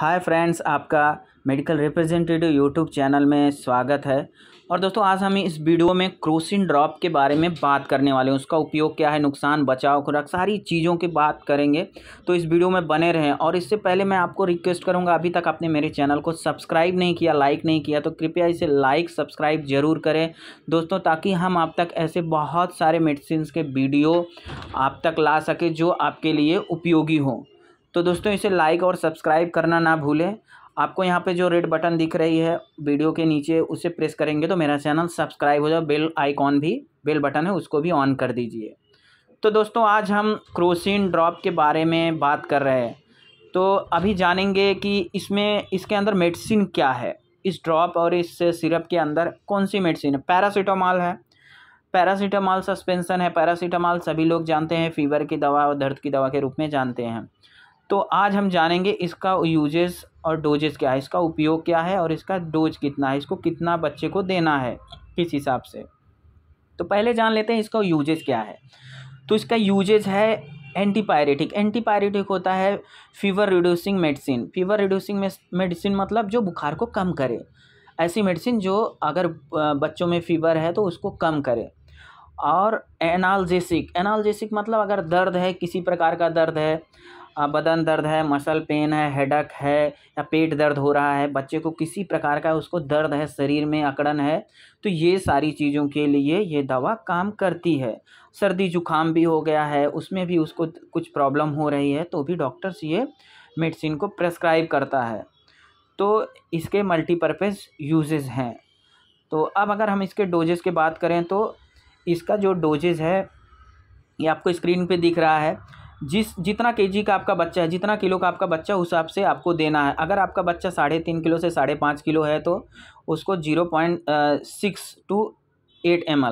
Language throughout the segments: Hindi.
हाय फ्रेंड्स आपका मेडिकल रिप्रेजेंटेटिव यूट्यूब चैनल में स्वागत है और दोस्तों आज हम इस वीडियो में क्रोसिन ड्रॉप के बारे में बात करने वाले हैं उसका उपयोग क्या है नुकसान बचाव खुराक सारी चीज़ों की बात करेंगे तो इस वीडियो में बने रहें और इससे पहले मैं आपको रिक्वेस्ट करूंगा अभी तक आपने मेरे चैनल को सब्सक्राइब नहीं किया लाइक नहीं किया तो कृपया इसे लाइक सब्सक्राइब ज़रूर करें दोस्तों ताकि हम आप तक ऐसे बहुत सारे मेडिसिन के वीडियो आप तक ला सकें जो आपके लिए उपयोगी हों तो दोस्तों इसे लाइक और सब्सक्राइब करना ना भूलें आपको यहाँ पे जो रेड बटन दिख रही है वीडियो के नीचे उसे प्रेस करेंगे तो मेरा चैनल सब्सक्राइब हो जाए बेल आइकॉन भी बेल बटन है उसको भी ऑन कर दीजिए तो दोस्तों आज हम क्रोसिन ड्रॉप के बारे में बात कर रहे हैं तो अभी जानेंगे कि इसमें इसके अंदर मेडिसिन क्या है इस ड्रॉप और इस सिरप के अंदर कौन सी मेडिसिन है पैरासीटामॉल है पैरासीटामॉल सस्पेंसन है पैरासीटामॉल सभी लोग जानते हैं फीवर की दवा और दर्द की दवा के रूप में जानते हैं तो आज हम जानेंगे इसका यूजेस और डोजेस क्या है इसका उपयोग क्या है और इसका डोज कितना है इसको कितना बच्चे को देना है किस हिसाब से तो पहले जान लेते हैं इसका यूजेस क्या है तो इसका यूजेज है एंटीपायरेटिक एंटीपायरेटिक होता है fever reducing medicine fever reducing medicine मतलब जो बुखार को कम करे ऐसी मेडिसिन जो अगर बच्चों में फीवर है तो उसको कम करे और एनाल्जेसिक एनाल्जेसिक मतलब अगर दर्द है किसी प्रकार का दर्द है बदन दर्द है मसल पेन है हेडक है या पेट दर्द हो रहा है बच्चे को किसी प्रकार का उसको दर्द है शरीर में अकड़न है तो ये सारी चीज़ों के लिए ये दवा काम करती है सर्दी जुकाम भी हो गया है उसमें भी उसको कुछ प्रॉब्लम हो रही है तो भी डॉक्टर्स ये मेडिसिन को प्रेस्क्राइब करता है तो इसके मल्टीपर्पज़ यूजेस हैं तो अब अगर हम इसके डोजेज़ की बात करें तो इसका जो डोजेज़ है ये आपको स्क्रीन पे दिख रहा है जिस जितना केजी का आपका बच्चा है जितना किलो का आपका बच्चा उस हिसाब से आपको देना है अगर आपका बच्चा साढ़े तीन किलो से साढ़े पाँच किलो है तो उसको zero point six two eight M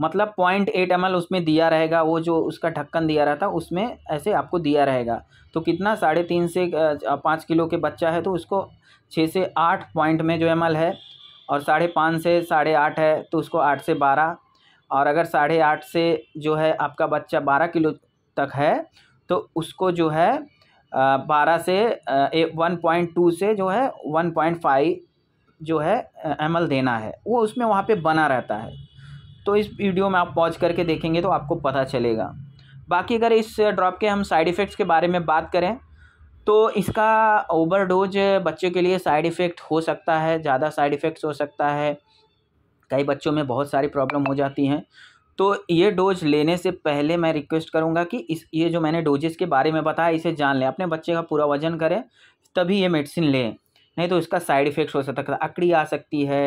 मतलब पॉइंट एट एम उसमें दिया रहेगा वो जो उसका ढक्कन दिया रहता उसमें ऐसे आपको दिया रहेगा तो कितना साढ़े तीन से पाँच किलो के बच्चा है तो उसको छः से आठ पॉइंट में जो एम है और साढ़े पाँच से साढ़े आठ है तो उसको आठ से बारह और अगर साढ़े आठ से जो है आपका बच्चा बारह किलो तक है तो उसको जो है बारह से वन पॉइंट टू से जो है वन पॉइंट फाइव जो है एम देना है वो उसमें वहाँ पे बना रहता है तो इस वीडियो में आप पॉज करके देखेंगे तो आपको पता चलेगा बाकी अगर इस ड्रॉप के हम साइड इफ़ेक्ट्स के बारे में बात करें तो इसका ओवर डोज बच्चों के लिए साइड इफ़ेक्ट हो सकता है ज़्यादा साइड इफ़ेक्ट्स हो सकता है कई बच्चों में बहुत सारी प्रॉब्लम हो जाती हैं तो ये डोज लेने से पहले मैं रिक्वेस्ट करूँगा कि इस ये जो मैंने डोजेस के बारे में बताया इसे जान लें अपने बच्चे का पूरा वजन करें तभी ये मेडिसिन लें नहीं तो इसका साइड इफ़ेक्ट्स हो सकता है अकड़ी आ सकती है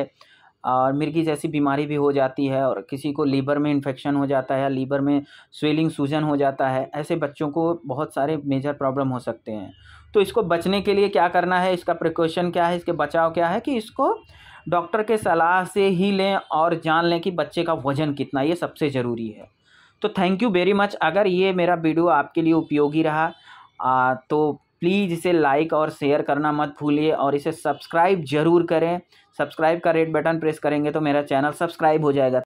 और मिर्गी जैसी बीमारी भी हो जाती है और किसी को लीवर में इन्फेक्शन हो जाता है या लीवर में स्वेलिंग सूजन हो जाता है ऐसे बच्चों को बहुत सारे मेजर प्रॉब्लम हो सकते हैं तो इसको बचने के लिए क्या करना है इसका प्रिकॉशन क्या है इसके बचाव क्या है कि इसको डॉक्टर के सलाह से ही लें और जान लें कि बच्चे का वज़न कितना ये सबसे ज़रूरी है तो थैंक यू वेरी मच अगर ये मेरा वीडियो आपके लिए उपयोगी रहा आ, तो प्लीज़ इसे लाइक और शेयर करना मत भूलिए और इसे सब्सक्राइब ज़रूर करें सब्सक्राइब का रेड बटन प्रेस करेंगे तो मेरा चैनल सब्सक्राइब हो जाएगा